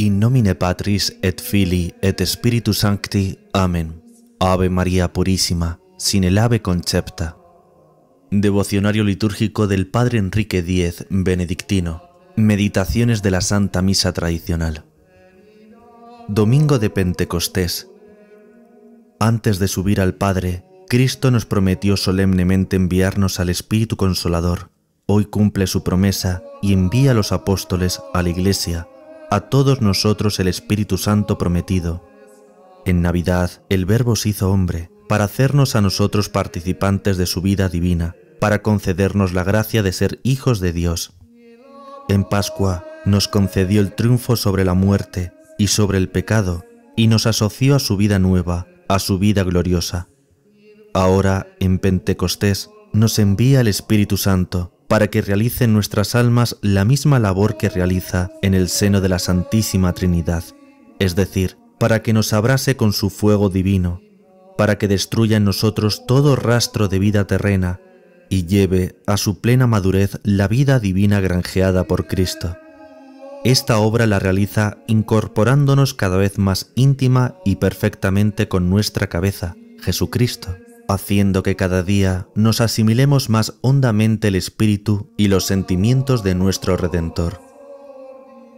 in nomine Patris et Filii et Spiritus Sancti. Amen. Ave María Purísima, sin el ave concepta. Devocionario litúrgico del Padre Enrique X, benedictino. Meditaciones de la Santa Misa Tradicional. Domingo de Pentecostés. Antes de subir al Padre, Cristo nos prometió solemnemente enviarnos al Espíritu Consolador. Hoy cumple su promesa y envía a los apóstoles a la Iglesia a todos nosotros el Espíritu Santo prometido. En Navidad el Verbo se hizo hombre para hacernos a nosotros participantes de su vida divina, para concedernos la gracia de ser hijos de Dios. En Pascua nos concedió el triunfo sobre la muerte y sobre el pecado, y nos asoció a su vida nueva, a su vida gloriosa. Ahora, en Pentecostés, nos envía el Espíritu Santo, para que realice en nuestras almas la misma labor que realiza en el seno de la Santísima Trinidad, es decir, para que nos abrase con su fuego divino, para que destruya en nosotros todo rastro de vida terrena y lleve a su plena madurez la vida divina granjeada por Cristo. Esta obra la realiza incorporándonos cada vez más íntima y perfectamente con nuestra cabeza, Jesucristo haciendo que cada día nos asimilemos más hondamente el espíritu y los sentimientos de nuestro Redentor.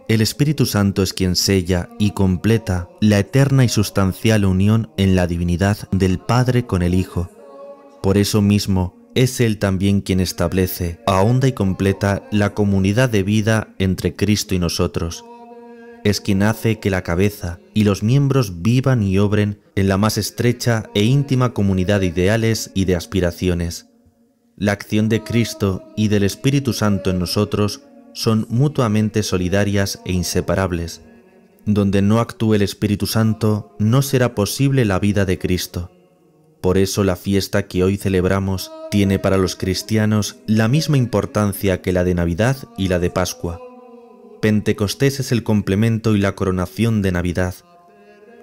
El Espíritu Santo es quien sella y completa la eterna y sustancial unión en la divinidad del Padre con el Hijo. Por eso mismo, es Él también quien establece, a honda y completa la comunidad de vida entre Cristo y nosotros, es quien hace que la cabeza y los miembros vivan y obren en la más estrecha e íntima comunidad de ideales y de aspiraciones. La acción de Cristo y del Espíritu Santo en nosotros son mutuamente solidarias e inseparables. Donde no actúe el Espíritu Santo, no será posible la vida de Cristo. Por eso la fiesta que hoy celebramos tiene para los cristianos la misma importancia que la de Navidad y la de Pascua. Pentecostés es el complemento y la coronación de Navidad,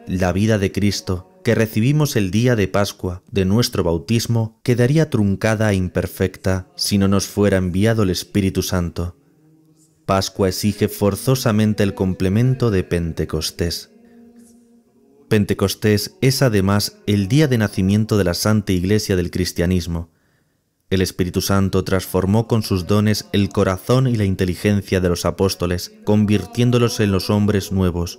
la vida de Cristo que recibimos el día de Pascua de nuestro bautismo quedaría truncada e imperfecta si no nos fuera enviado el Espíritu Santo. Pascua exige forzosamente el complemento de Pentecostés. Pentecostés es además el día de nacimiento de la Santa Iglesia del Cristianismo, el Espíritu Santo transformó con sus dones el corazón y la inteligencia de los apóstoles, convirtiéndolos en los hombres nuevos,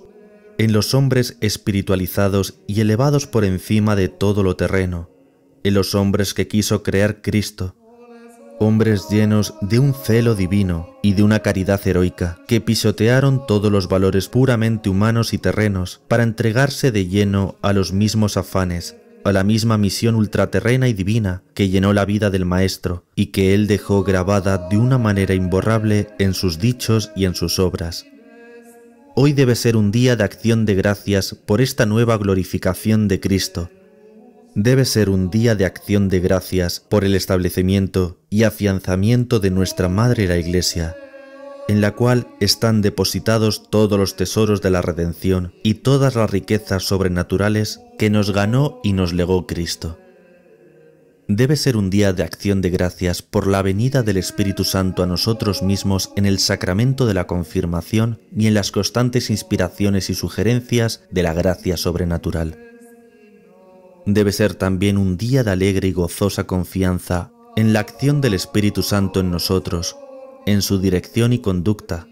en los hombres espiritualizados y elevados por encima de todo lo terreno, en los hombres que quiso crear Cristo, hombres llenos de un celo divino y de una caridad heroica, que pisotearon todos los valores puramente humanos y terrenos para entregarse de lleno a los mismos afanes a la misma misión ultraterrena y divina que llenó la vida del Maestro y que él dejó grabada de una manera imborrable en sus dichos y en sus obras. Hoy debe ser un día de acción de gracias por esta nueva glorificación de Cristo. Debe ser un día de acción de gracias por el establecimiento y afianzamiento de nuestra Madre la Iglesia en la cual están depositados todos los tesoros de la redención y todas las riquezas sobrenaturales que nos ganó y nos legó Cristo. Debe ser un día de acción de gracias por la venida del Espíritu Santo a nosotros mismos en el sacramento de la confirmación y en las constantes inspiraciones y sugerencias de la gracia sobrenatural. Debe ser también un día de alegre y gozosa confianza en la acción del Espíritu Santo en nosotros en su dirección y conducta.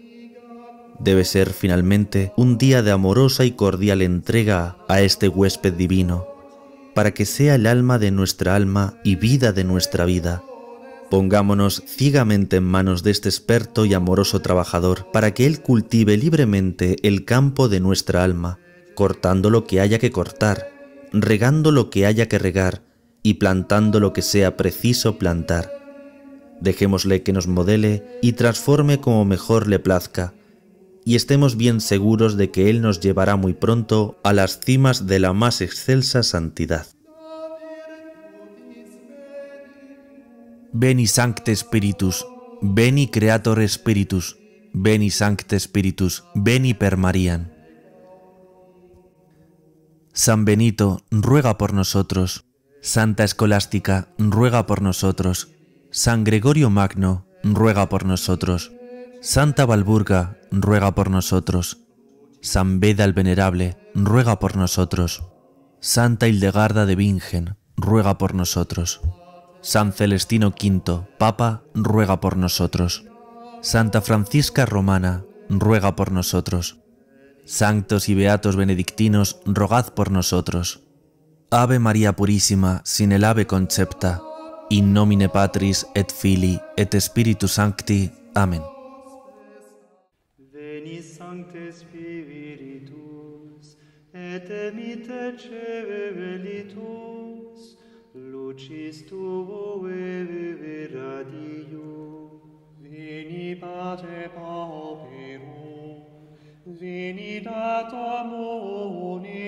Debe ser finalmente un día de amorosa y cordial entrega a este huésped divino, para que sea el alma de nuestra alma y vida de nuestra vida. Pongámonos ciegamente en manos de este experto y amoroso trabajador para que él cultive libremente el campo de nuestra alma, cortando lo que haya que cortar, regando lo que haya que regar y plantando lo que sea preciso plantar. Dejémosle que nos modele y transforme como mejor le plazca, y estemos bien seguros de que Él nos llevará muy pronto a las cimas de la más excelsa santidad. Veni Sancte Spiritus, Veni Creator Spiritus, Veni Sancte Spiritus, Veni per Marian. San Benito, ruega por nosotros. Santa Escolástica, ruega por nosotros. San Gregorio Magno, ruega por nosotros. Santa Balburga, ruega por nosotros. San Beda el Venerable, ruega por nosotros. Santa Hildegarda de Bingen, ruega por nosotros. San Celestino V, Papa, ruega por nosotros. Santa Francisca Romana, ruega por nosotros. Santos y beatos benedictinos, rogad por nosotros. Ave María Purísima, sin el ave concepta in nomine Patris et Filii et Spiritus Sancti. Amen. Veni Sancte Spiritus et emite cerebellitus lucis tuo vere